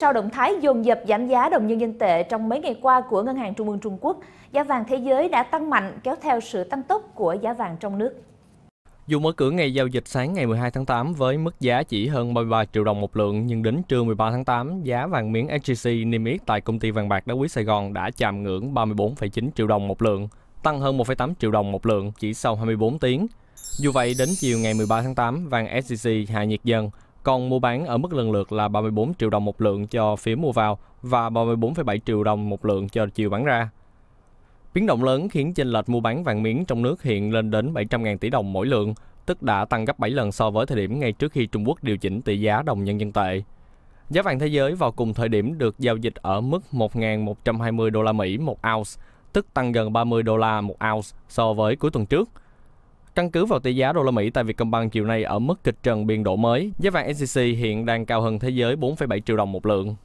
Sau động thái dồn dập giảm giá đồng nhân dân tệ trong mấy ngày qua của Ngân hàng Trung ương Trung Quốc, giá vàng thế giới đã tăng mạnh kéo theo sự tăng tốc của giá vàng trong nước. Dù mở cửa ngày giao dịch sáng ngày 12 tháng 8 với mức giá chỉ hơn 33 triệu đồng một lượng, nhưng đến trưa 13 tháng 8, giá vàng miếng SJC niêm yết tại công ty vàng bạc đá quý Sài Gòn đã chạm ngưỡng 34,9 triệu đồng một lượng, tăng hơn 1,8 triệu đồng một lượng chỉ sau 24 tiếng. Dù vậy, đến chiều ngày 13 tháng 8, vàng SJC hạ nhiệt dần, còn mua bán ở mức lần lượt là 34 triệu đồng một lượng cho phía mua vào và 34,7 triệu đồng một lượng cho chiều bán ra. Biến động lớn khiến chênh lệch mua bán vàng miếng trong nước hiện lên đến 700.000 tỷ đồng mỗi lượng, tức đã tăng gấp 7 lần so với thời điểm ngay trước khi Trung Quốc điều chỉnh tỷ giá đồng nhân dân tệ. Giá vàng thế giới vào cùng thời điểm được giao dịch ở mức 1.120 đô la Mỹ một ounce, tức tăng gần 30 đô la một ounce so với cuối tuần trước – Căn cứ vào tỷ giá đô la Mỹ tại Vietcombank chiều nay ở mức kịch trần biên độ mới, giá vàng SJC hiện đang cao hơn thế giới 4,7 triệu đồng một lượng.